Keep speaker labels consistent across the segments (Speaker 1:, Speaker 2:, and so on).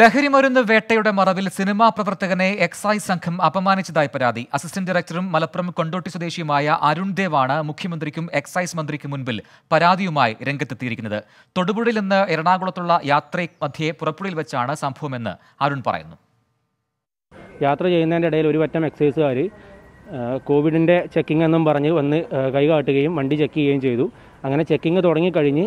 Speaker 1: ലഹരിമരുന്ന് വേട്ടയുടെ മറവിൽ cinema പ്രവർത്തകനെ excise സംഘം അപമാനിച്ചതായി പരാതി അസിസ്റ്റന്റ് ഡയറക്ടറും മലപ്പുറം കൊണ്ടോട്ടി സ്വദേശിയുമായ അരുൺ ദേവാണ് മുഖ്യമന്ത്രിക്കും എക്സൈസ് മന്ത്രിക്കും മുൻപിൽ പരാതിയുമായി രംഗത്തെത്തിയിരിക്കുന്നത് തൊടുപുഴയിൽ നിന്ന് എറണാകുളത്തുള്ള യാത്രയെ മധ്യേ പുറപ്പുഴയിൽ വെച്ചാണ്
Speaker 2: സംഭവമെന്ന് അരുൺ പറയുന്നു യാത്ര ചെയ്യുന്നതിൻ്റെ ഇടയിൽ ഒരു പറ്റം എക്സൈസുകാർ കോവിഡിൻ്റെ ചെക്കിംഗ് എന്നും പറഞ്ഞ് വന്ന് കൈ കാട്ടുകയും വണ്ടി ചെക്ക് ചെയ്യുകയും ചെയ്തു അങ്ങനെ ചെക്കിംഗ് തുടങ്ങിക്കഴിഞ്ഞ്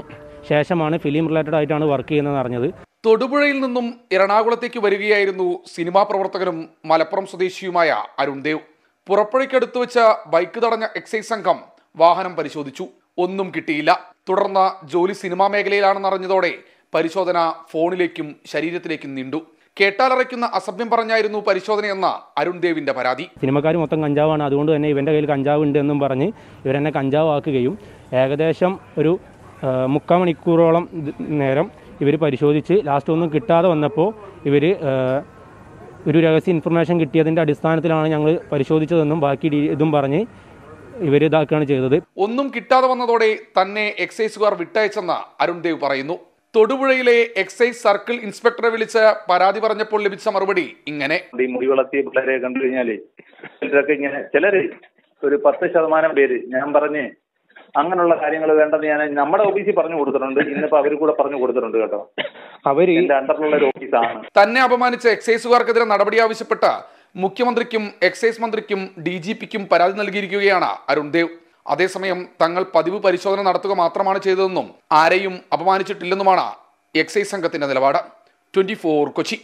Speaker 2: ശേഷമാണ് ഫിലിം റിലേറ്റഡ് ആയിട്ടാണ് വർക്ക് ചെയ്യുന്നതെന്ന് അറിഞ്ഞത്
Speaker 3: തൊടുപുഴയിൽ നിന്നും എറണാകുളത്തേക്ക് വരികയായിരുന്നു സിനിമാ പ്രവർത്തകനും മലപ്പുറം സ്വദേശിയുമായ അരുൺദേവ് പുറപ്പുഴയ്ക്കടുത്ത് വെച്ച ബൈക്ക് തടഞ്ഞ എക്സൈസ് സംഘം വാഹനം പരിശോധിച്ചു ഒന്നും കിട്ടിയില്ല തുടർന്ന് ജോലി സിനിമാ മേഖലയിലാണെന്നറിഞ്ഞതോടെ പരിശോധന ഫോണിലേക്കും ശരീരത്തിലേക്കും നീണ്ടു കേട്ടാലറയ്ക്കുന്ന അസഭ്യം പറഞ്ഞായിരുന്നു പരിശോധനയെന്ന അരുൺദേവിന്റെ പരാതി
Speaker 2: സിനിമക്കാർ മൊത്തം കഞ്ചാവാണ് അതുകൊണ്ട് തന്നെ ഇവന്റെ കയ്യിൽ കഞ്ചാവ് ഉണ്ട് എന്നും പറഞ്ഞ് ഇവരെന്നെ കഞ്ചാവാക്കുകയും ഏകദേശം ഒരു മുക്കാൽ മണിക്കൂറോളം നേരം ഇവർ പരിശോധിച്ച് ലാസ്റ്റ് ഒന്നും കിട്ടാതെ വന്നപ്പോൾ ഇവർ ഒരു രഹസ്യ ഇൻഫർമേഷൻ കിട്ടിയതിൻ്റെ അടിസ്ഥാനത്തിലാണ് ഞങ്ങൾ പരിശോധിച്ചതെന്നും ബാക്കി ഇതും പറഞ്ഞ് ഇവർ ഇതാക്കുകയാണ് ചെയ്തത്
Speaker 3: ഒന്നും കിട്ടാതെ വന്നതോടെ തന്നെ എക്സൈസുകാർ വിട്ടയച്ചെന്ന് അരുൺദേവ് പറയുന്നു തൊടുപുഴയിലെ എക്സൈസ് സർക്കിൾ ഇൻസ്പെക്ടറെ വിളിച്ച് പരാതി പറഞ്ഞപ്പോൾ ലഭിച്ച മറുപടി ഇങ്ങനെ ഈ മുടി കണ്ടു ഇങ്ങനെ
Speaker 4: ചിലര് ഒരു പത്ത് ശതമാനം പേര് ഞാൻ പറഞ്ഞ് അങ്ങനെയുള്ള കാര്യങ്ങൾ വേണ്ടെന്ന് ഞാൻ നമ്മുടെ ഓഫീസിൽ പറഞ്ഞു കൊടുത്തിട്ടുണ്ട് ഇന്നിപ്പോ അവര് കൂടെ പറഞ്ഞു കൊടുത്തിട്ടുണ്ട് കേട്ടോ അവര് അണ്ടറിലുള്ള ഒരു ഓഫീസാണ്
Speaker 3: തന്നെ അപമാനിച്ച എക്സൈസുകാർക്കെതിരെ നടപടി ആവശ്യപ്പെട്ട മുഖ്യമന്ത്രിക്കും എക്സൈസ് മന്ത്രിക്കും ഡി ജി പിക്കും പരാതി നൽകിയിരിക്കുകയാണ് അരുൺ ദേവ് അതേസമയം തങ്ങൾ പതിവ് പരിശോധന നടത്തുക മാത്രമാണ് ചെയ്തതെന്നും ആരെയും അപമാനിച്ചിട്ടില്ലെന്നുമാണ് എക്സൈസ് സംഘത്തിന്റെ നിലപാട് ട്വന്റി കൊച്ചി